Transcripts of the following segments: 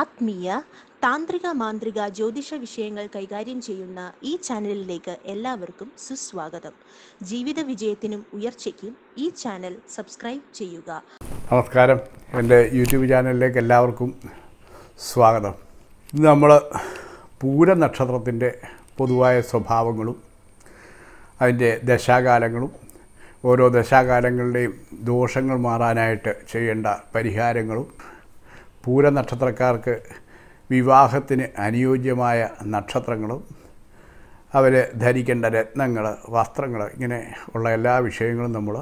ആത്മീയ താന്ത്രിക മാന്ത്രിക ജ്യോതിഷ വിഷയങ്ങൾ കൈകാര്യം ചെയ്യുന്ന ഈ ചാനലിലേക്ക് എല്ലാവർക്കും സുസ്വാഗതം ജീവിത വിജയത്തിനും ഉയർച്ചയ്ക്കും ഈ ചാനൽ സബ്സ്ക്രൈബ് ചെയ്യുക നമസ്കാരം എൻ്റെ യൂട്യൂബ് ചാനലിലേക്ക് എല്ലാവർക്കും സ്വാഗതം ഇന്ന് നമ്മൾ പൂര നക്ഷത്രത്തിൻ്റെ പൊതുവായ സ്വഭാവങ്ങളും അതിൻ്റെ ദശാകാലങ്ങളും ഓരോ ദശാകാലങ്ങളുടെയും ദോഷങ്ങൾ മാറാനായിട്ട് ചെയ്യേണ്ട പരിഹാരങ്ങളും പൂരനക്ഷത്രക്കാർക്ക് വിവാഹത്തിന് അനുയോജ്യമായ നക്ഷത്രങ്ങളും അവർ ധരിക്കേണ്ട രത്നങ്ങൾ വസ്ത്രങ്ങൾ ഇങ്ങനെ ഉള്ള എല്ലാ വിഷയങ്ങളും നമ്മൾ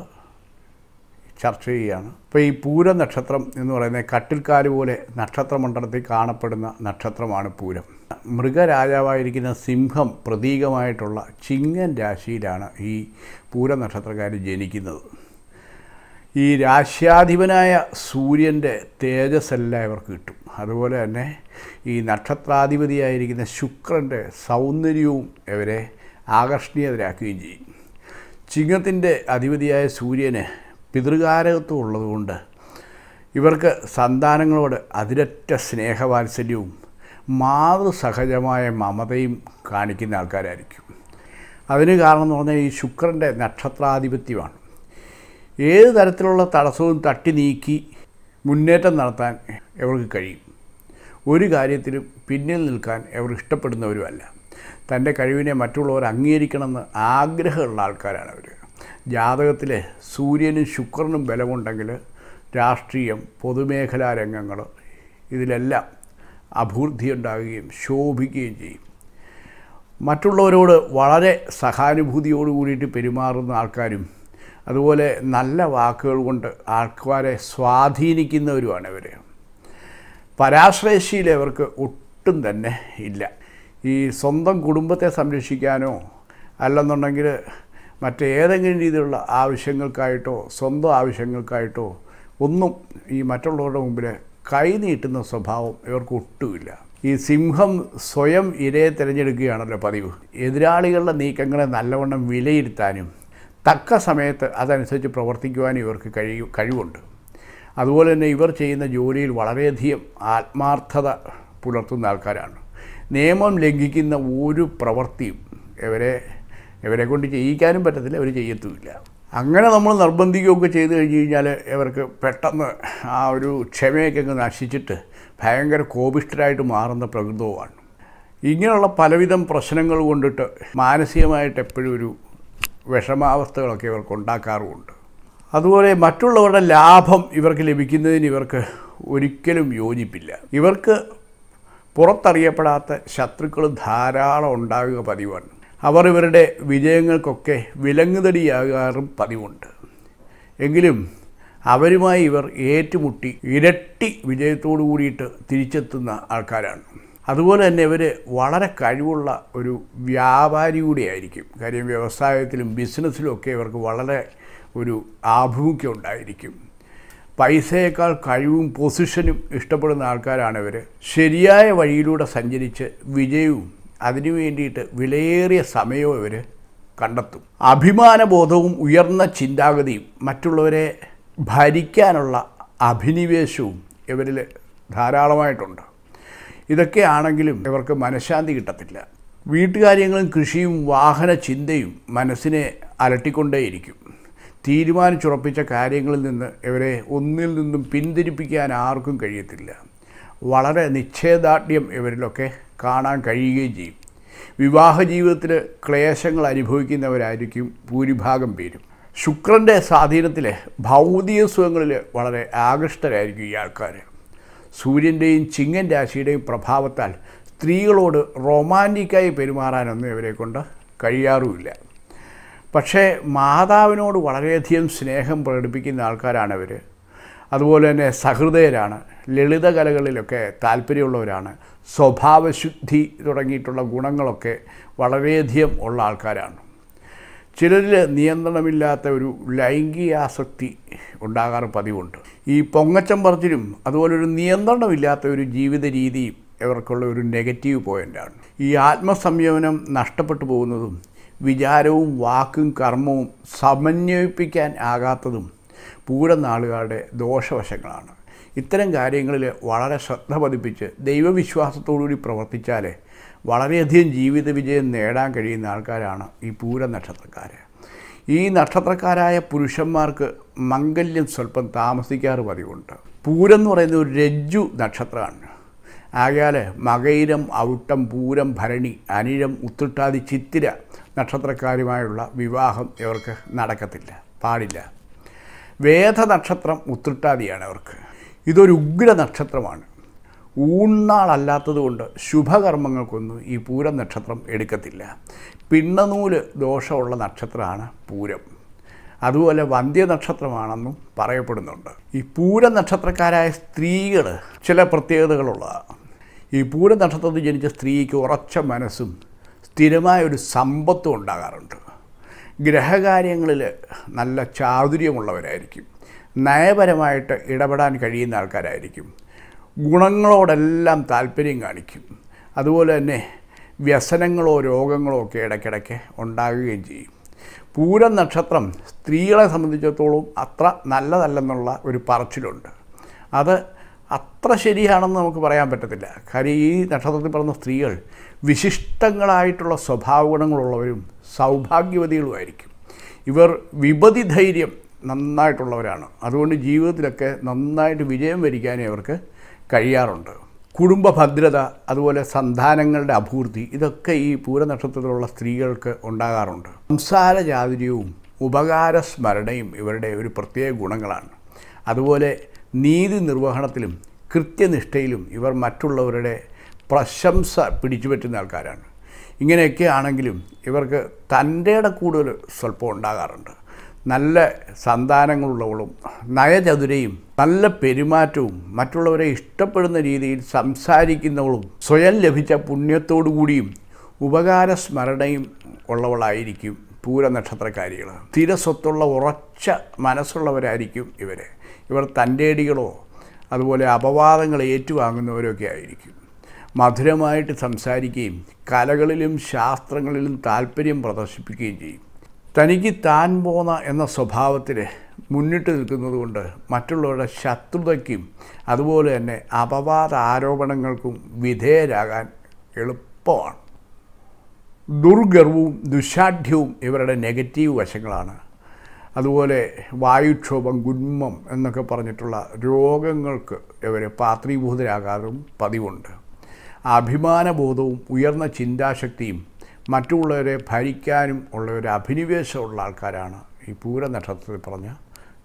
ചർച്ച ചെയ്യുകയാണ് അപ്പോൾ ഈ പൂരനക്ഷത്രം നക്ഷത്രം എന്ന് പറയുന്നത് കട്ടിൽക്കാർ പോലെ നക്ഷത്രമണ്ഡലത്തിൽ കാണപ്പെടുന്ന നക്ഷത്രമാണ് പൂരം മൃഗരാജാവായിരിക്കുന്ന സിംഹം പ്രതീകമായിട്ടുള്ള ചിങ്ങൻ രാശിയിലാണ് ഈ പൂരനക്ഷത്രക്കാർ നക്ഷത്രക്കാർ ജനിക്കുന്നത് ഈ രാശ്യാധിപനായ സൂര്യൻ്റെ തേജസ്സല്ല ഇവർക്ക് കിട്ടും അതുപോലെ തന്നെ ഈ നക്ഷത്രാധിപതിയായിരിക്കുന്ന ശുക്രൻ്റെ സൗന്ദര്യവും ഇവരെ ആകർഷണീയതരാക്കുകയും ചെയ്യും ചിങ്ങത്തിൻ്റെ അധിപതിയായ സൂര്യന് പിതൃകാരകത്വം ഉള്ളതുകൊണ്ട് ഇവർക്ക് സന്താനങ്ങളോട് അതിരറ്റ സ്നേഹവാത്സല്യവും മാതൃസഹജമായ മമതയും കാണിക്കുന്ന ആൾക്കാരായിരിക്കും അതിന് കാരണം എന്ന് പറഞ്ഞാൽ ഈ ശുക്രൻ്റെ നക്ഷത്രാധിപത്യമാണ് ഏത് തരത്തിലുള്ള തടസ്സവും തട്ടി നീക്കി മുന്നേറ്റം നടത്താൻ എവർക്ക് കഴിയും ഒരു കാര്യത്തിലും പിന്നിൽ നിൽക്കാൻ അവർ ഇഷ്ടപ്പെടുന്നവരുമല്ല തൻ്റെ കഴിവിനെ മറ്റുള്ളവർ അംഗീകരിക്കണമെന്ന് ആഗ്രഹമുള്ള ആൾക്കാരാണ് അവർ ജാതകത്തിലെ സൂര്യനും ശുക്രനും ബലമുണ്ടെങ്കിൽ രാഷ്ട്രീയം പൊതുമേഖലാ രംഗങ്ങൾ ഇതിലെല്ലാം അഭിവൃദ്ധി ഉണ്ടാകുകയും ശോഭിക്കുകയും ചെയ്യും മറ്റുള്ളവരോട് വളരെ സഹാനുഭൂതിയോട് കൂടിയിട്ട് പെരുമാറുന്ന ആൾക്കാരും അതുപോലെ നല്ല വാക്കുകൾ കൊണ്ട് ആൾക്കാരെ സ്വാധീനിക്കുന്നവരുമാണ് ഇവർ പരാശ്രയശീലം അവർക്ക് ഒട്ടും തന്നെ ഇല്ല ഈ സ്വന്തം കുടുംബത്തെ സംരക്ഷിക്കാനോ അല്ലെന്നുണ്ടെങ്കിൽ മറ്റേതെങ്കിലും രീതിയിലുള്ള ആവശ്യങ്ങൾക്കായിട്ടോ സ്വന്തം ആവശ്യങ്ങൾക്കായിട്ടോ ഒന്നും ഈ മറ്റുള്ളവരുടെ മുമ്പിൽ കൈനീട്ടുന്ന സ്വഭാവം ഇവർക്ക് ഒട്ടുമില്ല ഈ സിംഹം സ്വയം ഇരയെ തിരഞ്ഞെടുക്കുകയാണല്ലോ പതിവ് എതിരാളികളുടെ നീക്കങ്ങളെ നല്ലവണ്ണം വിലയിരുത്താനും തക്ക സമയത്ത് അതനുസരിച്ച് പ്രവർത്തിക്കുവാനും ഇവർക്ക് കഴിയും കഴിവുണ്ട് അതുപോലെ തന്നെ ഇവർ ചെയ്യുന്ന ജോലിയിൽ വളരെയധികം ആത്മാർത്ഥത പുലർത്തുന്ന ആൾക്കാരാണ് നിയമം ലംഘിക്കുന്ന ഒരു പ്രവൃത്തിയും ഇവരെ ഇവരെ കൊണ്ട് ചെയ്യിക്കാനും പറ്റത്തില്ല അവർ ചെയ്യത്തുമില്ല അങ്ങനെ നമ്മൾ നിർബന്ധിക്കുകയൊക്കെ ചെയ്ത് കഴിഞ്ഞ് കഴിഞ്ഞാൽ ഇവർക്ക് പെട്ടെന്ന് ആ ഒരു ക്ഷമയൊക്കെ അങ്ങ് നശിച്ചിട്ട് ഭയങ്കര കോപിഷ്ഠരായിട്ട് മാറുന്ന പ്രകൃതവുമാണ് ഇങ്ങനെയുള്ള പലവിധം പ്രശ്നങ്ങൾ കൊണ്ടിട്ട് മാനസികമായിട്ട് എപ്പോഴും ഒരു വിഷമാവസ്ഥകളൊക്കെ ഇവർക്ക് ഉണ്ടാക്കാറുമുണ്ട് അതുപോലെ മറ്റുള്ളവരുടെ ലാഭം ഇവർക്ക് ലഭിക്കുന്നതിന് ഇവർക്ക് ഒരിക്കലും യോജിപ്പില്ല ഇവർക്ക് പുറത്തറിയപ്പെടാത്ത ശത്രുക്കൾ ധാരാളം ഉണ്ടാകുക പതിവാണ് അവർ ഇവരുടെ വിജയങ്ങൾക്കൊക്കെ വിലങ്ങുതടിയാകാറും പതിവുണ്ട് എങ്കിലും അവരുമായി ഇവർ ഏറ്റുമുട്ടി ഇരട്ടി വിജയത്തോടു കൂടിയിട്ട് തിരിച്ചെത്തുന്ന ആൾക്കാരാണ് അതുപോലെ തന്നെ ഇവർ വളരെ കഴിവുള്ള ഒരു വ്യാപാരി കൂടിയായിരിക്കും കാര്യം വ്യവസായത്തിലും ബിസിനസ്സിലും ഒക്കെ ഇവർക്ക് വളരെ ഒരു ആഭിമുഖ്യം ഉണ്ടായിരിക്കും പൈസയേക്കാൾ കഴിവും പൊസിഷനും ഇഷ്ടപ്പെടുന്ന ആൾക്കാരാണ് ഇവർ ശരിയായ വഴിയിലൂടെ സഞ്ചരിച്ച് വിജയവും അതിനു വേണ്ടിയിട്ട് വിലയേറിയ സമയവും ഇവർ കണ്ടെത്തും അഭിമാനബോധവും ഉയർന്ന ചിന്താഗതിയും മറ്റുള്ളവരെ ഭരിക്കാനുള്ള അഭിനിവേശവും ഇവരിൽ ധാരാളമായിട്ടുണ്ട് ഇതൊക്കെ ആണെങ്കിലും ഇവർക്ക് മനഃശാന്തി കിട്ടത്തില്ല വീട്ടുകാര്യങ്ങളും കൃഷിയും വാഹന ചിന്തയും മനസ്സിനെ അലട്ടിക്കൊണ്ടേയിരിക്കും തീരുമാനിച്ചുറപ്പിച്ച കാര്യങ്ങളിൽ നിന്ന് ഇവരെ ഒന്നിൽ നിന്നും പിന്തിരിപ്പിക്കാൻ ആർക്കും കഴിയത്തില്ല വളരെ നിശ്ചയദാർഢ്യം ഇവരിലൊക്കെ കാണാൻ കഴിയുകയും ചെയ്യും വിവാഹ ജീവിതത്തിൽ ക്ലേശങ്ങൾ അനുഭവിക്കുന്നവരായിരിക്കും ഭൂരിഭാഗം പേരും ശുക്രൻ്റെ സ്വാധീനത്തിലെ ഭൗതിക സുഖങ്ങളിൽ വളരെ ആകൃഷ്ടരായിരിക്കും ഈ ആൾക്കാർ സൂര്യൻ്റെയും ചിങ്ങൻ രാശിയുടെയും പ്രഭാവത്താൽ സ്ത്രീകളോട് റൊമാൻറ്റിക്കായി പെരുമാറാനൊന്നും ഇവരെക്കൊണ്ട് കഴിയാറുമില്ല പക്ഷേ മാതാവിനോട് വളരെയധികം സ്നേഹം പ്രകടിപ്പിക്കുന്ന ആൾക്കാരാണ് ഇവർ അതുപോലെ തന്നെ സഹൃദയരാണ് ലളിത കലകളിലൊക്കെ താല്പര്യമുള്ളവരാണ് സ്വഭാവശുദ്ധി തുടങ്ങിയിട്ടുള്ള ഗുണങ്ങളൊക്കെ വളരെയധികം ഉള്ള ആൾക്കാരാണ് ചിലരിൽ നിയന്ത്രണമില്ലാത്ത ഒരു ലൈംഗികാസക്തി ഉണ്ടാകാറ് പതിവുണ്ട് ഈ പൊങ്ങച്ചം അതുപോലെ അതുപോലൊരു നിയന്ത്രണമില്ലാത്ത ഒരു ജീവിത രീതിയും ഇവർക്കുള്ള ഒരു നെഗറ്റീവ് പോയിൻ്റാണ് ഈ ആത്മസംയമനം നഷ്ടപ്പെട്ടു പോകുന്നതും വിചാരവും വാക്കും കർമ്മവും സമന്വയിപ്പിക്കാൻ ആകാത്തതും പൂരനാളുകാരുടെ ദോഷവശങ്ങളാണ് ഇത്തരം കാര്യങ്ങളിൽ വളരെ ശ്രദ്ധ പതിപ്പിച്ച് ദൈവവിശ്വാസത്തോടുകൂടി പ്രവർത്തിച്ചാലേ വളരെയധികം ജീവിത വിജയം നേടാൻ കഴിയുന്ന ആൾക്കാരാണ് ഈ പൂര നക്ഷത്രക്കാർ ഈ നക്ഷത്രക്കാരായ പുരുഷന്മാർക്ക് മംഗല്യം സ്വല്പം താമസിക്കാറ് പതിവുണ്ട് പൂരം എന്ന് പറയുന്ന ഒരു രജ്ജു നക്ഷത്രമാണ് ആകയാൽ മകയിരം ഔട്ടം പൂരം ഭരണി അനിഴം ഉത്തിട്ടാതി ചിത്തിര നക്ഷത്രക്കാരുമായുള്ള വിവാഹം ഇവർക്ക് നടക്കത്തില്ല പാടില്ല വേദ നക്ഷത്രം ഉത്തിട്ടാതിയാണ് അവർക്ക് ഇതൊരു ഉഗ്ര നക്ഷത്രമാണ് കൊണ്ട് ശുഭകർമ്മങ്ങൾക്കൊന്നും ഈ പൂരം നക്ഷത്രം എടുക്കത്തില്ല പിണ്ണനൂല് ദോഷമുള്ള നക്ഷത്രമാണ് പൂരം അതുപോലെ വന്ധ്യ നക്ഷത്രമാണെന്നും പറയപ്പെടുന്നുണ്ട് ഈ പൂര നക്ഷത്രക്കാരായ സ്ത്രീകൾ ചില പ്രത്യേകതകളുള്ളതാണ് ഈ പൂര നക്ഷത്രത്തിൽ ജനിച്ച സ്ത്രീക്ക് ഉറച്ച മനസ്സും സ്ഥിരമായ ഒരു സമ്പത്തും ഉണ്ടാകാറുണ്ട് ഗ്രഹകാര്യങ്ങളിൽ നല്ല ചാതുര്യമുള്ളവരായിരിക്കും നയപരമായിട്ട് ഇടപെടാൻ കഴിയുന്ന ആൾക്കാരായിരിക്കും ഗുണങ്ങളോടെല്ലാം താല്പര്യം കാണിക്കും അതുപോലെ തന്നെ വ്യസനങ്ങളോ രോഗങ്ങളോ ഒക്കെ ഇടയ്ക്കിടയ്ക്ക് ഉണ്ടാകുകയും ചെയ്യും പൂരം നക്ഷത്രം സ്ത്രീകളെ സംബന്ധിച്ചിടത്തോളം അത്ര നല്ലതല്ലെന്നുള്ള ഒരു പറച്ചിലുണ്ട് അത് അത്ര ശരിയാണെന്ന് നമുക്ക് പറയാൻ പറ്റത്തില്ല കാര്യം ഈ നക്ഷത്രത്തിൽ പറഞ്ഞ സ്ത്രീകൾ വിശിഷ്ടങ്ങളായിട്ടുള്ള സ്വഭാവ ഗുണങ്ങളുള്ളവരും സൗഭാഗ്യവതികളുമായിരിക്കും ഇവർ വിപതി ധൈര്യം നന്നായിട്ടുള്ളവരാണ് അതുകൊണ്ട് ജീവിതത്തിലൊക്കെ നന്നായിട്ട് വിജയം വരിക്കാനേ അവർക്ക് കഴിയാറുണ്ട് കുടുംബ ഭദ്രത അതുപോലെ സന്താനങ്ങളുടെ അഭിവൃദ്ധി ഇതൊക്കെ ഈ പൂരനക്ഷത്രത്തിലുള്ള സ്ത്രീകൾക്ക് ഉണ്ടാകാറുണ്ട് സംസാര ചാതുര്യവും ഉപകാര സ്മരണയും ഇവരുടെ ഒരു പ്രത്യേക ഗുണങ്ങളാണ് അതുപോലെ നീതി നിർവഹണത്തിലും കൃത്യനിഷ്ഠയിലും ഇവർ മറ്റുള്ളവരുടെ പ്രശംസ പിടിച്ചു പറ്റുന്ന ആൾക്കാരാണ് ഇങ്ങനെയൊക്കെ ആണെങ്കിലും ഇവർക്ക് തൻ്റെ കൂടുതൽ സ്വല്പം ഉണ്ടാകാറുണ്ട് നല്ല സന്താനങ്ങളുള്ളവളും നയചതുരയും നല്ല പെരുമാറ്റവും മറ്റുള്ളവരെ ഇഷ്ടപ്പെടുന്ന രീതിയിൽ സംസാരിക്കുന്നവളും സ്വയം ലഭിച്ച പുണ്യത്തോടുകൂടിയും ഉപകാരസ്മരണയും ഉള്ളവളായിരിക്കും പൂരനക്ഷത്രക്കാരികൾ തിരസ്വത്തുള്ള ഉറച്ച മനസ്സുള്ളവരായിരിക്കും ഇവർ ഇവർ തൻ്റെടികളോ അതുപോലെ അപവാദങ്ങൾ ഏറ്റുവാങ്ങുന്നവരൊക്കെ ആയിരിക്കും മധുരമായിട്ട് സംസാരിക്കുകയും കലകളിലും ശാസ്ത്രങ്ങളിലും താല്പര്യം പ്രദർശിപ്പിക്കുകയും ചെയ്യും തനിക്ക് താൻ പോന്ന എന്ന സ്വഭാവത്തിൽ മുന്നിട്ട് നിൽക്കുന്നത് കൊണ്ട് മറ്റുള്ളവരുടെ ശത്രുതയ്ക്കും അതുപോലെ തന്നെ അപവാദ ആരോപണങ്ങൾക്കും വിധേയരാകാൻ എളുപ്പമാണ് ദുർഗർവവും ദുശാഠ്യവും ഇവരുടെ നെഗറ്റീവ് വശങ്ങളാണ് അതുപോലെ വായുക്ഷോഭം ഗുന്മം എന്നൊക്കെ പറഞ്ഞിട്ടുള്ള രോഗങ്ങൾക്ക് ഇവർ പാത്രീഭൂതരാകാറും പതിവുണ്ട് അഭിമാനബോധവും ഉയർന്ന ചിന്താശക്തിയും മറ്റുള്ളവരെ ഭരിക്കാനും ഉള്ള ഒരു അഭിനിവേശമുള്ള ആൾക്കാരാണ് ഈ പൂരനക്ഷത്രത്തിൽ പറഞ്ഞ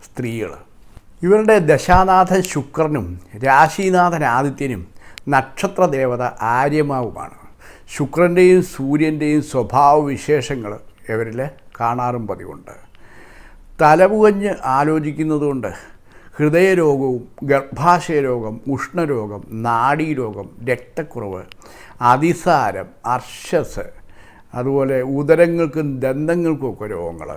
സ്ത്രീകൾ ഇവരുടെ ദശാനാഥൻ ശുക്രനും രാശിനാഥൻ ആദിത്യനും നക്ഷത്ര ദേവത ആര്യമാവുമാണ് ശുക്രൻ്റെയും സൂര്യൻ്റെയും സ്വഭാവ വിശേഷങ്ങൾ ഇവരിൽ കാണാറും പതിവുണ്ട് തലപുകഞ്ഞ് ആലോചിക്കുന്നതുകൊണ്ട് ഹൃദയരോഗവും ഗർഭാശയരോഗം ഉഷ്ണരോഗം നാഡീരോഗം രക്തക്കുറവ് അതിസാരം അർഷസ് അതുപോലെ ഉദരങ്ങൾക്കും ദന്തങ്ങൾക്കും ഒക്കെ രോഗങ്ങൾ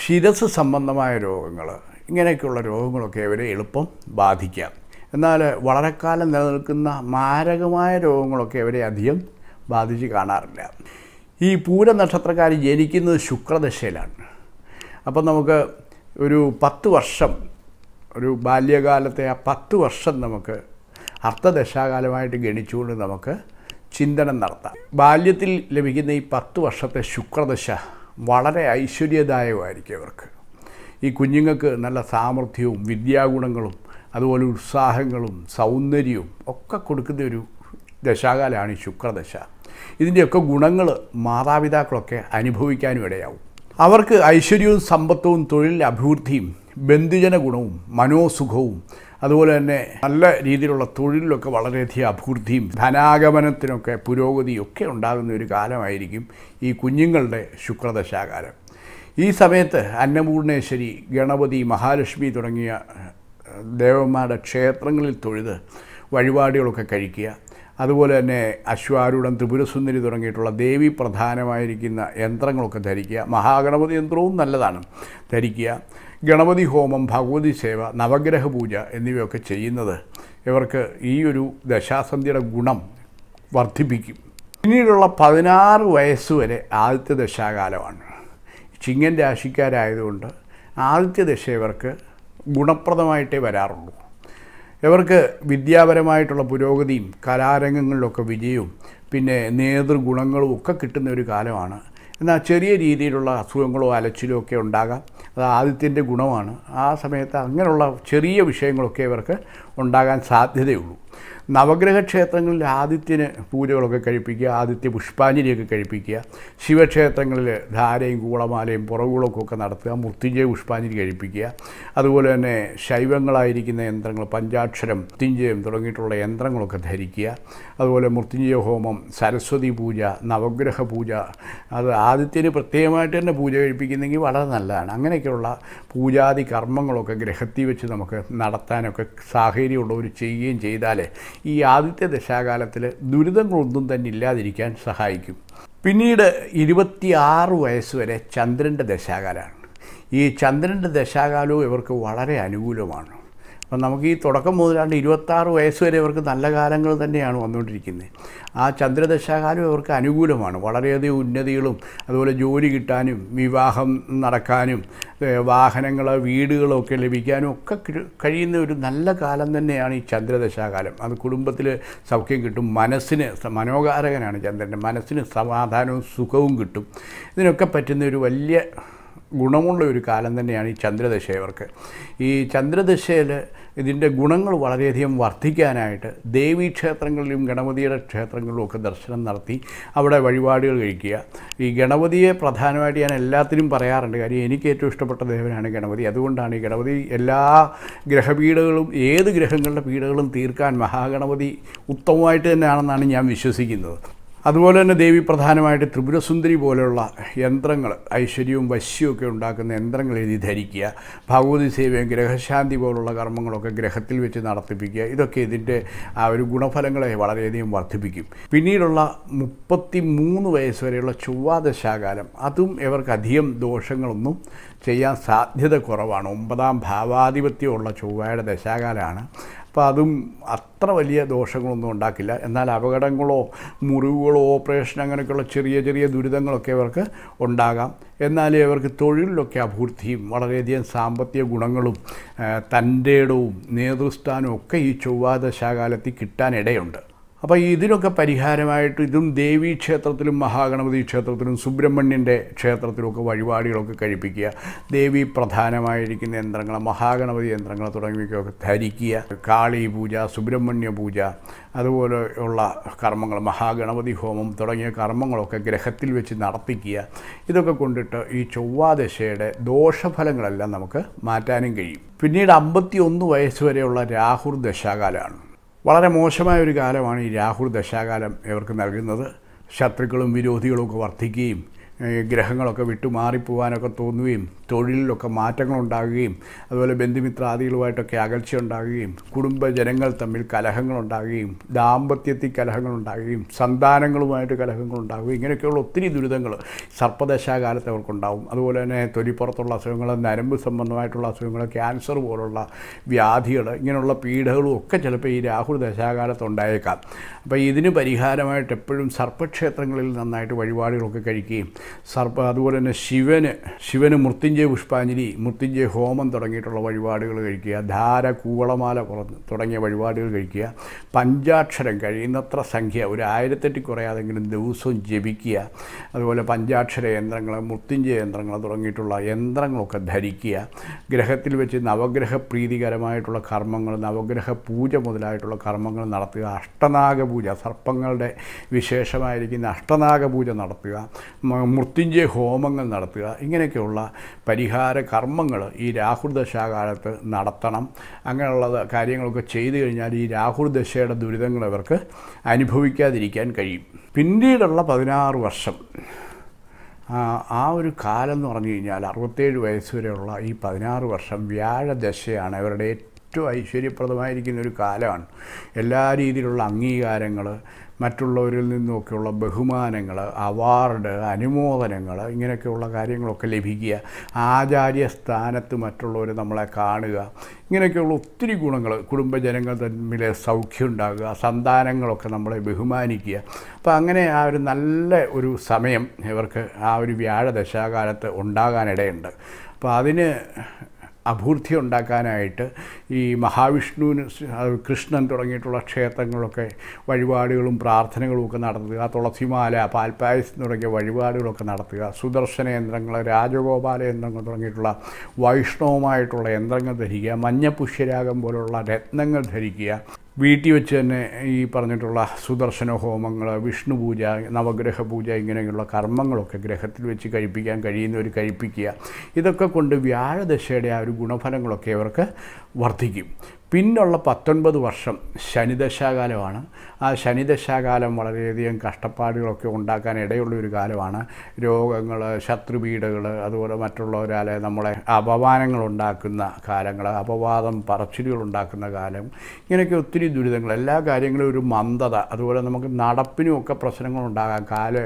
ശിരസ് സംബന്ധമായ രോഗങ്ങൾ ഇങ്ങനെയൊക്കെയുള്ള രോഗങ്ങളൊക്കെ അവരെ എളുപ്പം ബാധിക്കാം എന്നാൽ വളരെക്കാലം നിലനിൽക്കുന്ന മാരകമായ രോഗങ്ങളൊക്കെ അവരെ അധികം ബാധിച്ച് കാണാറില്ല ഈ പൂര നക്ഷത്രക്കാർ ജനിക്കുന്നത് ശുക്രദശയിലാണ് അപ്പം നമുക്ക് ഒരു പത്ത് വർഷം ഒരു ബാല്യകാലത്തെ ആ പത്ത് വർഷം നമുക്ക് അർത്ഥദശാകാലമായിട്ട് ഗണിച്ചുകൊണ്ട് നമുക്ക് ചിന്തനം നടത്താം ബാല്യത്തിൽ ലഭിക്കുന്ന ഈ പത്ത് വർഷത്തെ ശുക്രദശ വളരെ ഐശ്വര്യദായകമായിരിക്കും അവർക്ക് ഈ കുഞ്ഞുങ്ങൾക്ക് നല്ല സാമർഥ്യവും വിദ്യാഗുണങ്ങളും അതുപോലെ ഉത്സാഹങ്ങളും സൗന്ദര്യവും ഒക്കെ കൊടുക്കുന്ന ഒരു ദശാകാലമാണ് ഈ ശുക്രദശ ഇതിൻ്റെയൊക്കെ ഗുണങ്ങൾ മാതാപിതാക്കളൊക്കെ അനുഭവിക്കാനും ഇടയാവും അവർക്ക് ഐശ്വര്യവും സമ്പത്തവും തൊഴിൽ അഭിവൃദ്ധിയും ബന്ധുജന ഗുണവും മനോസുഖവും അതുപോലെ തന്നെ നല്ല രീതിയിലുള്ള തൊഴിലിലൊക്കെ വളരെയധികം അഭിവൃദ്ധിയും ധനാഗമനത്തിനൊക്കെ പുരോഗതിയൊക്കെ ഉണ്ടാകുന്ന ഒരു കാലമായിരിക്കും ഈ കുഞ്ഞുങ്ങളുടെ ശുക്രദശാകാലം ഈ സമയത്ത് അന്നപൂർണേശ്വരി ഗണപതി മഹാലക്ഷ്മി തുടങ്ങിയ ദേവന്മാരുടെ ക്ഷേത്രങ്ങളിൽ തൊഴുത് വഴിപാടുകളൊക്കെ കഴിക്കുക അതുപോലെ തന്നെ അശ്വാരൂഢം ത്രിപുരസുന്ദരി തുടങ്ങിയിട്ടുള്ള ദേവി പ്രധാനമായിരിക്കുന്ന യന്ത്രങ്ങളൊക്കെ ധരിക്കുക മഹാഗണപതി യന്ത്രവും നല്ലതാണ് ധരിക്കുക ഗണപതി ഹോമം ഭഗവതി സേവ നവഗ്രഹ പൂജ എന്നിവയൊക്കെ ചെയ്യുന്നത് ഇവർക്ക് ഈ ഒരു ദശാസന്ധിയുടെ ഗുണം വർദ്ധിപ്പിക്കും പിന്നീടുള്ള പതിനാറ് വയസ്സ് വരെ ആദ്യത്തെ ദശാകാലമാണ് ചിങ്ങൻ രാശിക്കാരായതുകൊണ്ട് ആദ്യത്തെ ദശ ഇവർക്ക് ഗുണപ്രദമായിട്ടേ വരാറുള്ളൂ ഇവർക്ക് വിദ്യാപരമായിട്ടുള്ള പുരോഗതിയും കലാരംഗങ്ങളിലൊക്കെ വിജയവും പിന്നെ നേതൃഗുണങ്ങളും ഒക്കെ കിട്ടുന്ന ഒരു കാലമാണ് എന്നാൽ ചെറിയ രീതിയിലുള്ള അസുഖങ്ങളോ അലച്ചിലോ ഒക്കെ ഉണ്ടാകാം അത് ആദിത്യൻ്റെ ഗുണമാണ് ആ സമയത്ത് അങ്ങനെയുള്ള ചെറിയ വിഷയങ്ങളൊക്കെ ഇവർക്ക് ഉണ്ടാകാൻ സാധ്യതയുള്ളൂ നവഗ്രഹ ക്ഷേത്രങ്ങളിൽ ആദിത്യന് പൂജകളൊക്കെ കഴിപ്പിക്കുക ആദിത്യ പുഷ്പാഞ്ജലിയൊക്കെ കഴിപ്പിക്കുക ശിവക്ഷേത്രങ്ങളിൽ ധാരയും കൂളമാലയും പുറകുളൊക്കെ നടത്തുക മൃത്യുജയ പുഷ്പാഞ്ജലി കഴിപ്പിക്കുക അതുപോലെ തന്നെ ശൈവങ്ങളായിരിക്കുന്ന യന്ത്രങ്ങൾ പഞ്ചാക്ഷരം മൃത്യുഞ്ജയം തുടങ്ങിയിട്ടുള്ള യന്ത്രങ്ങളൊക്കെ ധരിക്കുക അതുപോലെ മൃത്യുഞ്ജയ ഹോമം സരസ്വതി പൂജ നവഗ്രഹ പൂജ അത് ആദിത്യന് പ്രത്യേകമായിട്ട് തന്നെ പൂജ കഴിപ്പിക്കുന്നെങ്കിൽ വളരെ നല്ലതാണ് അങ്ങനെയൊക്കെയുള്ള പൂജാതി കർമ്മങ്ങളൊക്കെ ഗ്രഹത്തിൽ വെച്ച് നമുക്ക് നടത്താനൊക്കെ സാഹചര്യമുള്ളവർ ചെയ്യുകയും ചെയ്താൽ ഈ ആദ്യത്തെ ദശാകാലത്തിൽ ദുരിതങ്ങളൊന്നും തന്നെ ഇല്ലാതിരിക്കാൻ സഹായിക്കും പിന്നീട് ഇരുപത്തിയാറ് വയസ്സ് വരെ ചന്ദ്രൻ്റെ ദശാകാലമാണ് ഈ ചന്ദ്രൻ്റെ ദശാകാലവും ഇവർക്ക് വളരെ അനുകൂലമാണ് അപ്പം നമുക്ക് ഈ തുടക്കം മുതലാണ്ട് ഇരുപത്താറ് വയസ്സ് വരെ ഇവർക്ക് നല്ല കാലങ്ങൾ തന്നെയാണ് വന്നുകൊണ്ടിരിക്കുന്നത് ആ ചന്ദ്രദശാകാലം ഇവർക്ക് അനുകൂലമാണ് വളരെയധികം ഉന്നതികളും അതുപോലെ ജോലി കിട്ടാനും വിവാഹം നടക്കാനും വാഹനങ്ങൾ വീടുകളൊക്കെ ലഭിക്കാനും ഒക്കെ കഴിയുന്ന ഒരു നല്ല കാലം തന്നെയാണ് ഈ ചന്ദ്രദശാകാലം അത് കുടുംബത്തിൽ സൗഖ്യം കിട്ടും മനസ്സിന് മനോകാരകനാണ് ചന്ദ്രൻ്റെ മനസ്സിന് സമാധാനവും സുഖവും കിട്ടും ഇതിനൊക്കെ പറ്റുന്ന ഒരു വലിയ ഗുണമുള്ള ഒരു കാലം തന്നെയാണ് ഈ ചന്ദ്രദശയവർക്ക് ഈ ചന്ദ്രദശയിൽ ഇതിൻ്റെ ഗുണങ്ങൾ വളരെയധികം വർദ്ധിക്കാനായിട്ട് ദേവി ക്ഷേത്രങ്ങളിലും ഗണപതിയുടെ ക്ഷേത്രങ്ങളിലും ഒക്കെ ദർശനം നടത്തി അവിടെ വഴിപാടുകൾ കഴിക്കുക ഈ ഗണപതിയെ പ്രധാനമായിട്ട് ഞാൻ എല്ലാത്തിനും പറയാറുണ്ട് കാര്യം എനിക്ക് ഏറ്റവും ഇഷ്ടപ്പെട്ട ദേവനാണ് ഗണപതി അതുകൊണ്ടാണ് ഈ ഗണപതി എല്ലാ ഗ്രഹപീഠകളും ഏത് ഗ്രഹങ്ങളുടെ പീഠകളും തീർക്കാൻ മഹാഗണപതി ഉത്തമമായിട്ട് തന്നെയാണെന്നാണ് ഞാൻ വിശ്വസിക്കുന്നത് അതുപോലെ തന്നെ ദേവി പ്രധാനമായിട്ട് ത്രിപുരസുന്ദരി പോലെയുള്ള യന്ത്രങ്ങൾ ഐശ്വര്യവും വശ്യവുമൊക്കെ ഉണ്ടാക്കുന്ന യന്ത്രങ്ങൾ എഴുതി ധരിക്കുക ഭഗവതി സേവയും ഗ്രഹശാന്തി പോലുള്ള കർമ്മങ്ങളൊക്കെ ഗ്രഹത്തിൽ വെച്ച് നടത്തിപ്പിക്കുക ഇതൊക്കെ ഇതിൻ്റെ ആ ഒരു ഗുണഫലങ്ങളെ വളരെയധികം വർദ്ധിപ്പിക്കും പിന്നീടുള്ള മുപ്പത്തി മൂന്ന് വയസ്സ് വരെയുള്ള ചൊവ്വാദശാകാലം അതും ഇവർക്കധികം ദോഷങ്ങളൊന്നും ചെയ്യാൻ സാധ്യത കുറവാണ് ഒമ്പതാം ഭാവാധിപത്യമുള്ള ചൊവ്വയുടെ ദശാകാലമാണ് അപ്പോൾ അതും അത്ര വലിയ ദോഷങ്ങളൊന്നും ഉണ്ടാക്കില്ല എന്നാൽ അപകടങ്ങളോ മുറിവുകളോ ഓപ്പറേഷൻ അങ്ങനെയൊക്കെയുള്ള ചെറിയ ചെറിയ ദുരിതങ്ങളൊക്കെ ഇവർക്ക് ഉണ്ടാകാം എന്നാലേ ഇവർക്ക് തൊഴിലിലൊക്കെ അഭിവൃദ്ധിയും വളരെയധികം സാമ്പത്തിക ഗുണങ്ങളും തൻ്റെ ഇടവും നേതൃസ്ഥാനവും ഒക്കെ ഈ ചൊവ്വാദശാകാലത്തിൽ കിട്ടാനിടയുണ്ട് അപ്പോൾ ഇതിനൊക്കെ പരിഹാരമായിട്ട് ഇതും ദേവീ ക്ഷേത്രത്തിലും മഹാഗണപതി ക്ഷേത്രത്തിലും സുബ്രഹ്മണ്യൻ്റെ ക്ഷേത്രത്തിലുമൊക്കെ വഴിപാടുകളൊക്കെ കഴിപ്പിക്കുക ദേവി പ്രധാനമായിരിക്കുന്ന യന്ത്രങ്ങൾ മഹാഗണപതി യന്ത്രങ്ങൾ തുടങ്ങിയൊക്കെ ധരിക്കുക കാളി പൂജ സുബ്രഹ്മണ്യ പൂജ അതുപോലെയുള്ള കർമ്മങ്ങൾ മഹാഗണപതി ഹോമം തുടങ്ങിയ കർമ്മങ്ങളൊക്കെ ഗ്രഹത്തിൽ വെച്ച് നടത്തിക്കുക ഇതൊക്കെ കൊണ്ടിട്ട് ഈ ചൊവ്വാദശയുടെ ദോഷഫലങ്ങളെല്ലാം നമുക്ക് മാറ്റാനും കഴിയും പിന്നീട് അമ്പത്തി ഒന്ന് വയസ്സ് വരെയുള്ള രാഹുർ ദശാകാലമാണ് വളരെ മോശമായ ഒരു കാലമാണ് ഈ രാഹുൽ ദശാകാലം ഇവർക്ക് നൽകുന്നത് ശത്രുക്കളും വിരോധികളും ഒക്കെ വർദ്ധിക്കുകയും ഗ്രഹങ്ങളൊക്കെ വിട്ടുമാറിപ്പോവാനൊക്കെ തോന്നുകയും തൊഴിലിലൊക്കെ മാറ്റങ്ങളുണ്ടാകുകയും അതുപോലെ ബന്ധുമിത്രാദികളുമായിട്ടൊക്കെ അകൽച്ച ഉണ്ടാകുകയും കുടുംബജനങ്ങൾ തമ്മിൽ കലഹങ്ങളുണ്ടാകുകയും ദാമ്പത്യത്തിൽ കലഹങ്ങളുണ്ടാകുകയും സന്താനങ്ങളുമായിട്ട് കലഹങ്ങളുണ്ടാകുകയും ഇങ്ങനെയൊക്കെയുള്ള ഒത്തിരി ദുരിതങ്ങൾ സർപ്പദശാകാലത്ത് അവർക്കുണ്ടാകും അതുപോലെ തന്നെ തൊലിപ്പുറത്തുള്ള അസുഖങ്ങൾ നരമ്പ് സംബന്ധമായിട്ടുള്ള അസുഖങ്ങൾ ക്യാൻസർ പോലുള്ള വ്യാധികൾ ഇങ്ങനെയുള്ള പീഡകളും ഒക്കെ ചിലപ്പോൾ ഈ രാഹുൽ ദശാകാലത്ത് ഉണ്ടായേക്കാം അപ്പോൾ ഇതിന് പരിഹാരമായിട്ട് എപ്പോഴും സർപ്പക്ഷേത്രങ്ങളിൽ നന്നായിട്ട് വഴിപാടുകളൊക്കെ കഴിക്കുകയും സർപ്പ അതുപോലെ തന്നെ ശിവന് ശിവന് മൃത്യുഞ്ജയ പുഷ്പാഞ്ജലി മൃത്യുഞ്ജയ ഹോമം തുടങ്ങിയിട്ടുള്ള വഴിപാടുകൾ കഴിക്കുക ധാര കൂവളമാല തുടങ്ങിയ വഴിപാടുകൾ കഴിക്കുക പഞ്ചാക്ഷരം കഴിയുന്നത്ര സംഖ്യ ഒരു ആയിരത്തെട്ടി കുറയാതെങ്കിലും ദിവസവും ജപിക്കുക അതുപോലെ പഞ്ചാക്ഷര യന്ത്രങ്ങൾ മൃത്യുഞ്ജയ യന്ത്രങ്ങൾ തുടങ്ങിയിട്ടുള്ള യന്ത്രങ്ങളൊക്കെ ധരിക്കുക ഗ്രഹത്തിൽ വെച്ച് നവഗ്രഹ പ്രീതികരമായിട്ടുള്ള കർമ്മങ്ങൾ നവഗ്രഹ പൂജ മുതലായിട്ടുള്ള കർമ്മങ്ങൾ നടത്തുക അഷ്ടനാഗ പൂജ സർപ്പങ്ങളുടെ വിശേഷമായിരിക്കുന്ന അഷ്ടനാഗ പൂജ നടത്തുക മൃത്യുഞ്ചയ ഹോമങ്ങൾ നടത്തുക ഇങ്ങനെയൊക്കെയുള്ള പരിഹാര കർമ്മങ്ങൾ ഈ രാഹുദശാകാലത്ത് നടത്തണം അങ്ങനെയുള്ള കാര്യങ്ങളൊക്കെ ചെയ്തു കഴിഞ്ഞാൽ ഈ രാഹുദശയുടെ ദുരിതങ്ങൾ അവർക്ക് അനുഭവിക്കാതിരിക്കാൻ കഴിയും പിന്നീടുള്ള പതിനാറ് വർഷം ആ ഒരു കാലം എന്ന് പറഞ്ഞു കഴിഞ്ഞാൽ അറുപത്തേഴ് വയസ്സ് വരെയുള്ള ഈ പതിനാറ് വർഷം വ്യാഴദശയാണ് അവരുടെ ഏറ്റവും ഐശ്വര്യപ്രദമായിരിക്കുന്ന ഒരു കാലമാണ് എല്ലാ രീതിയിലുള്ള അംഗീകാരങ്ങൾ മറ്റുള്ളവരിൽ നിന്നുമൊക്കെയുള്ള ബഹുമാനങ്ങൾ അവാർഡ് അനുമോദനങ്ങൾ ഇങ്ങനെയൊക്കെയുള്ള കാര്യങ്ങളൊക്കെ ലഭിക്കുക ആചാര്യ സ്ഥാനത്ത് മറ്റുള്ളവർ നമ്മളെ കാണുക ഇങ്ങനെയൊക്കെയുള്ള ഒത്തിരി ഗുണങ്ങൾ കുടുംബജനങ്ങൾ തമ്മിൽ സൗഖ്യം ഉണ്ടാകുക സന്താനങ്ങളൊക്കെ നമ്മളെ ബഹുമാനിക്കുക അപ്പോൾ അങ്ങനെ ആ ഒരു നല്ല ഒരു സമയം ഇവർക്ക് ആ ഒരു വ്യാഴ ദശാകാലത്ത് ഉണ്ടാകാനിടയുണ്ട് അപ്പോൾ അതിന് അഭൂർത്തി ഉണ്ടാക്കാനായിട്ട് ഈ മഹാവിഷ്ണുവിന് കൃഷ്ണൻ തുടങ്ങിയിട്ടുള്ള ക്ഷേത്രങ്ങളൊക്കെ വഴിപാടുകളും പ്രാർത്ഥനകളും ഒക്കെ നടത്തുക തുളസിമാല പാൽപ്പായസം തുടങ്ങിയ വഴിപാടുകളൊക്കെ നടത്തുക സുദർശന യന്ത്രങ്ങൾ രാജഗോപാല യന്ത്രങ്ങൾ തുടങ്ങിയിട്ടുള്ള വൈഷ്ണവമായിട്ടുള്ള യന്ത്രങ്ങൾ ധരിക്കുക മഞ്ഞപ്പുഷ്യരാഗം പോലുള്ള രത്നങ്ങൾ ധരിക്കുക വീട്ടിൽ വെച്ച് തന്നെ ഈ പറഞ്ഞിട്ടുള്ള സുദർശന ഹോമങ്ങൾ വിഷ്ണു പൂജ നവഗ്രഹ പൂജ ഇങ്ങനെയുള്ള കർമ്മങ്ങളൊക്കെ ഗ്രഹത്തിൽ വെച്ച് കഴിപ്പിക്കാൻ കഴിയുന്നവർ കഴിപ്പിക്കുക ഇതൊക്കെ കൊണ്ട് വ്യാഴദശയുടെ ആ ഒരു ഗുണഫലങ്ങളൊക്കെ അവർക്ക് വർദ്ധിക്കും പിന്നുള്ള പത്തൊൻപത് വർഷം ശനിദശാകാലമാണ് ആ ശനിദശാകാലം വളരെയധികം കഷ്ടപ്പാടുകളൊക്കെ ഉണ്ടാക്കാൻ ഇടയുള്ള ഒരു കാലമാണ് രോഗങ്ങൾ ശത്രുപീഡകൾ അതുപോലെ മറ്റുള്ളവരാൽ നമ്മളെ അപമാനങ്ങൾ ഉണ്ടാക്കുന്ന കാലങ്ങൾ അപവാദം പറച്ചിലുകൾ ഉണ്ടാക്കുന്ന കാലം ഇങ്ങനെയൊക്കെ ഒത്തിരി ദുരിതങ്ങൾ എല്ലാ കാര്യങ്ങളും ഒരു മന്ദത അതുപോലെ നമുക്ക് നടപ്പിനും ഒക്കെ പ്രശ്നങ്ങൾ ഉണ്ടാകാം കാല്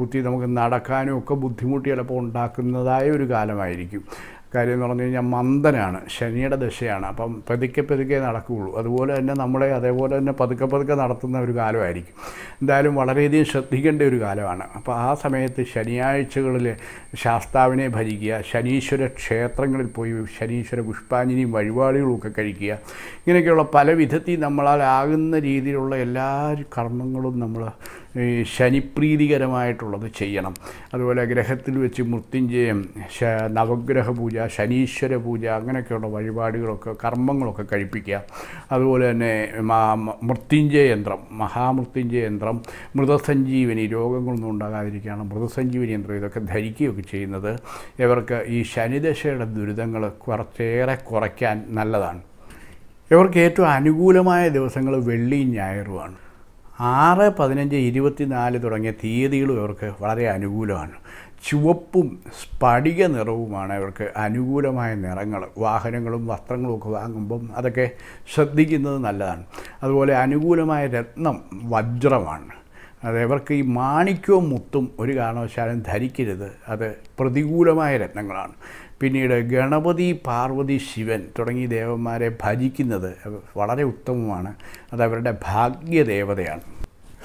കുത്തി നമുക്ക് നടക്കാനും ഒക്കെ ബുദ്ധിമുട്ട് ചിലപ്പോൾ ഉണ്ടാക്കുന്നതായ ഒരു കാലമായിരിക്കും കാര്യം എന്ന് പറഞ്ഞു കഴിഞ്ഞാൽ മന്ദനാണ് ശനിയുടെ ദശയാണ് അപ്പം പതുക്കെ പതുക്കെ നടക്കുകയുള്ളൂ അതുപോലെ തന്നെ നമ്മളെ അതേപോലെ തന്നെ പതുക്കെ പതുക്കെ നടത്തുന്ന ഒരു കാലമായിരിക്കും എന്തായാലും വളരെയധികം ശ്രദ്ധിക്കേണ്ട ഒരു കാലമാണ് അപ്പോൾ ആ സമയത്ത് ശനിയാഴ്ചകളിൽ ശാസ്താവിനെ ഭരിക്കുക ശനീശ്വര ക്ഷേത്രങ്ങളിൽ പോയി ശനീശ്വര പുഷ്പാഞ്ജലിയും വഴിപാടുകളുമൊക്കെ കഴിക്കുക ഇങ്ങനെയൊക്കെയുള്ള പല വിധത്തിൽ നമ്മളാൽ ആകുന്ന രീതിയിലുള്ള എല്ലാ കർമ്മങ്ങളും നമ്മൾ ശനിപ്രീതികരമായിട്ടുള്ളത് ചെയ്യണം അതുപോലെ ഗ്രഹത്തിൽ വെച്ച് മൃത്യുഞ്ജയം നവഗ്രഹ പൂജ ശനീശ്വര പൂജ അങ്ങനെയൊക്കെയുള്ള വഴിപാടുകളൊക്കെ കർമ്മങ്ങളൊക്കെ കഴിപ്പിക്കുക അതുപോലെ തന്നെ മൃത്യുഞ്ജയ യന്ത്രം മഹാമൃത്യുഞ്ജയ യന്ത്രം മൃതസഞ്ജീവനി രോഗങ്ങളൊന്നും ഉണ്ടാകാതിരിക്കുകയാണ് മൃതസഞ്ജീവനി യന്ത്രം ഇതൊക്കെ ധരിക്കുകയൊക്കെ ചെയ്യുന്നത് ഇവർക്ക് ഈ ശനിദശയുടെ ദുരിതങ്ങൾ കുറച്ചേറെ കുറയ്ക്കാൻ നല്ലതാണ് ഇവർക്ക് ഏറ്റവും അനുകൂലമായ ദിവസങ്ങൾ വെള്ളിയും ഞായറുമാണ് ആറ് പതിനഞ്ച് ഇരുപത്തിനാല് തുടങ്ങിയ തീയതികളും ഇവർക്ക് വളരെ അനുകൂലമാണ് ചുവപ്പും സ്പടിക നിറവുമാണ് ഇവർക്ക് അനുകൂലമായ നിറങ്ങൾ വാഹനങ്ങളും വസ്ത്രങ്ങളും ഒക്കെ വാങ്ങുമ്പം അതൊക്കെ ശ്രദ്ധിക്കുന്നത് നല്ലതാണ് അതുപോലെ അനുകൂലമായ രത്നം വജ്രമാണ് അത് ഇവർക്ക് ഈ മാണിക്യവും മുത്തും ഒരു കാരണവശാലും ധരിക്കരുത് അത് പ്രതികൂലമായ രത്നങ്ങളാണ് പിന്നീട് ഗണപതി പാർവതി ശിവൻ തുടങ്ങിയ ദേവന്മാരെ ഭജിക്കുന്നത് വളരെ ഉത്തമമാണ് അത് അവരുടെ ഭാഗ്യദേവതയാണ്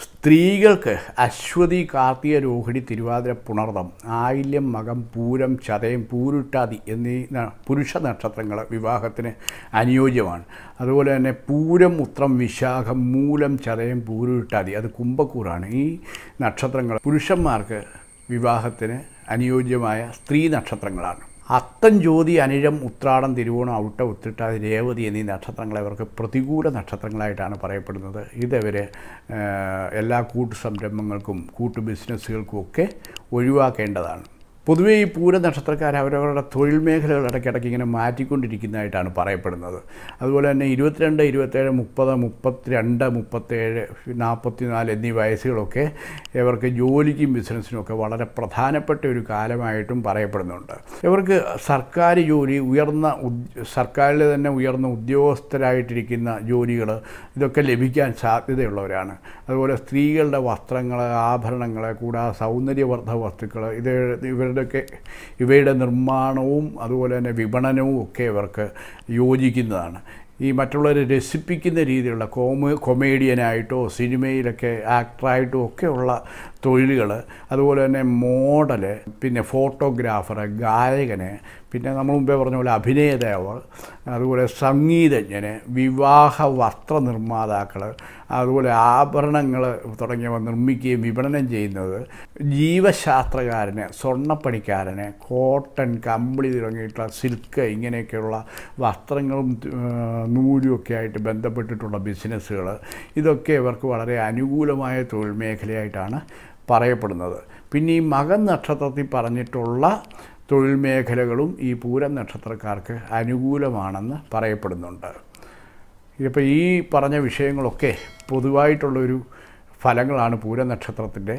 സ്ത്രീകൾക്ക് അശ്വതി കാർത്തിക രോഹിണി തിരുവാതിര പുണർദം ആയില്യം മകം പൂരം ചതയം പൂരുട്ടാതി എന്നീ പുരുഷ നക്ഷത്രങ്ങൾ വിവാഹത്തിന് അനുയോജ്യമാണ് അതുപോലെ തന്നെ പൂരം ഉത്രം വിശാഖം മൂലം ചതയം പൂരുട്ടാതി അത് കുംഭക്കൂറാണ് ഈ നക്ഷത്രങ്ങൾ പുരുഷന്മാർക്ക് വിവാഹത്തിന് അനുയോജ്യമായ സ്ത്രീ നക്ഷത്രങ്ങളാണ് അത്തം ജ്യോതി അനിഴം ഉത്രാടം തിരുവോണം ഔട്ട ഉത്തിട്ട രേവതി എന്നീ നക്ഷത്രങ്ങൾ അവർക്ക് പ്രതികൂല നക്ഷത്രങ്ങളായിട്ടാണ് പറയപ്പെടുന്നത് ഇതവർ എല്ലാ കൂട്ടു സംരംഭങ്ങൾക്കും കൂട്ടു ബിസിനസ്സുകൾക്കും ഒക്കെ ഒഴിവാക്കേണ്ടതാണ് പൊതുവേ ഈ പൂര നക്ഷത്രക്കാർ അവരവരുടെ തൊഴിൽ മേഖലകൾ ഇടയ്ക്കിടയ്ക്ക് ഇങ്ങനെ മാറ്റിക്കൊണ്ടിരിക്കുന്നതായിട്ടാണ് പറയപ്പെടുന്നത് അതുപോലെ തന്നെ ഇരുപത്തിരണ്ട് ഇരുപത്തേഴ് മുപ്പത് മുപ്പത്തിരണ്ട് മുപ്പത്തേഴ് നാല് എന്നീ വയസ്സുകളൊക്കെ ഇവർക്ക് ജോലിക്കും ബിസിനസ്സിനും ഒക്കെ വളരെ പ്രധാനപ്പെട്ട ഒരു കാലമായിട്ടും പറയപ്പെടുന്നുണ്ട് ഇവർക്ക് സർക്കാർ ജോലി ഉയർന്ന സർക്കാരിൽ തന്നെ ഉയർന്ന ഉദ്യോഗസ്ഥരായിട്ടിരിക്കുന്ന ജോലികൾ ഇതൊക്കെ ലഭിക്കാൻ സാധ്യതയുള്ളവരാണ് അതുപോലെ സ്ത്രീകളുടെ വസ്ത്രങ്ങൾ ആഭരണങ്ങൾ കൂടാതെ സൗന്ദര്യവർദ്ധ വസ്തുക്കൾ ഇത് ഇവരുടെ ഇതൊക്കെ ഇവയുടെ നിർമ്മാണവും അതുപോലെ തന്നെ വിപണനവും ഒക്കെ ഇവർക്ക് യോജിക്കുന്നതാണ് ഈ മറ്റുള്ളവരെ രസിപ്പിക്കുന്ന രീതിയിലുള്ള കോമ കൊമേഡിയനായിട്ടോ സിനിമയിലൊക്കെ ആക്ടറായിട്ടോ ഒക്കെയുള്ള തൊഴിലുകൾ അതുപോലെ തന്നെ മോഡല് പിന്നെ ഫോട്ടോഗ്രാഫർ ഗായകന് പിന്നെ നമ്മൾ മുമ്പേ പറഞ്ഞ പോലെ അഭിനേതാവ് അതുപോലെ സംഗീതജ്ഞന് വിവാഹ വസ്ത്ര നിർമ്മാതാക്കൾ അതുപോലെ ആഭരണങ്ങൾ തുടങ്ങിയവ നിർമ്മിക്കുകയും വിപണനം ചെയ്യുന്നത് ജീവശാസ്ത്രകാരന് സ്വർണ്ണപ്പണിക്കാരന് കോട്ടൺ കമ്പിളി തുടങ്ങിയിട്ടുള്ള സിൽക്ക് ഇങ്ങനെയൊക്കെയുള്ള വസ്ത്രങ്ങളും നൂലും ഒക്കെ ആയിട്ട് ബന്ധപ്പെട്ടിട്ടുള്ള ബിസിനസ്സുകൾ ഇതൊക്കെ ഇവർക്ക് വളരെ അനുകൂലമായ തൊഴിൽ മേഖലയായിട്ടാണ് പറയപ്പെടുന്നത് പിന്നെ ഈ മകൻ നക്ഷത്രത്തിൽ പറഞ്ഞിട്ടുള്ള തൊഴിൽ മേഖലകളും ഈ പൂരം നക്ഷത്രക്കാർക്ക് അനുകൂലമാണെന്ന് പറയപ്പെടുന്നുണ്ട് ഇപ്പം ഈ പറഞ്ഞ വിഷയങ്ങളൊക്കെ പൊതുവായിട്ടുള്ളൊരു ഫലങ്ങളാണ് പൂരം നക്ഷത്രത്തിൻ്റെ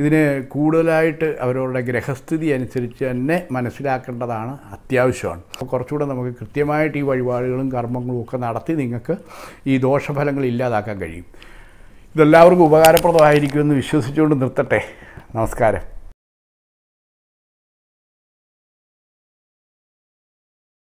ഇതിന് കൂടുതലായിട്ട് അവരവരുടെ ഗ്രഹസ്ഥിതി അനുസരിച്ച് തന്നെ മനസ്സിലാക്കേണ്ടതാണ് അത്യാവശ്യമാണ് അപ്പോൾ കുറച്ചുകൂടെ നമുക്ക് കൃത്യമായിട്ട് ഈ വഴിപാടുകളും കർമ്മങ്ങളും ഒക്കെ നടത്തി നിങ്ങൾക്ക് ഈ ദോഷഫലങ്ങൾ ഇല്ലാതാക്കാൻ കഴിയും ഇതെല്ലാവർക്കും ഉപകാരപ്രദമായിരിക്കുമെന്ന് വിശ്വസിച്ചുകൊണ്ട് നിർത്തട്ടെ നമസ്കാരം